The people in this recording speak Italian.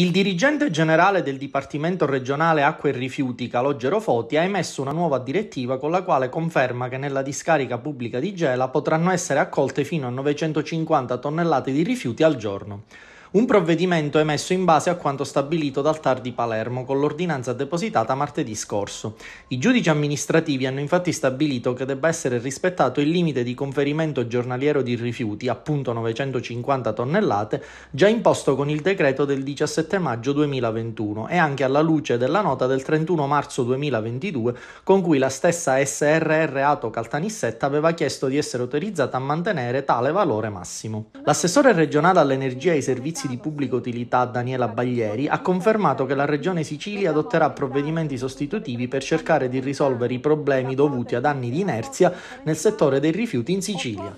Il dirigente generale del Dipartimento regionale Acqua e Rifiuti, Calogero Foti, ha emesso una nuova direttiva con la quale conferma che nella discarica pubblica di Gela potranno essere accolte fino a 950 tonnellate di rifiuti al giorno un provvedimento emesso in base a quanto stabilito dal TAR di Palermo con l'ordinanza depositata martedì scorso. I giudici amministrativi hanno infatti stabilito che debba essere rispettato il limite di conferimento giornaliero di rifiuti, appunto 950 tonnellate, già imposto con il decreto del 17 maggio 2021 e anche alla luce della nota del 31 marzo 2022 con cui la stessa SRR Ato Caltanissetta aveva chiesto di essere autorizzata a mantenere tale valore massimo. L'assessore regionale all'energia e ai servizi servizi di pubblica utilità Daniela Baglieri ha confermato che la Regione Sicilia adotterà provvedimenti sostitutivi per cercare di risolvere i problemi dovuti ad anni di inerzia nel settore dei rifiuti in Sicilia.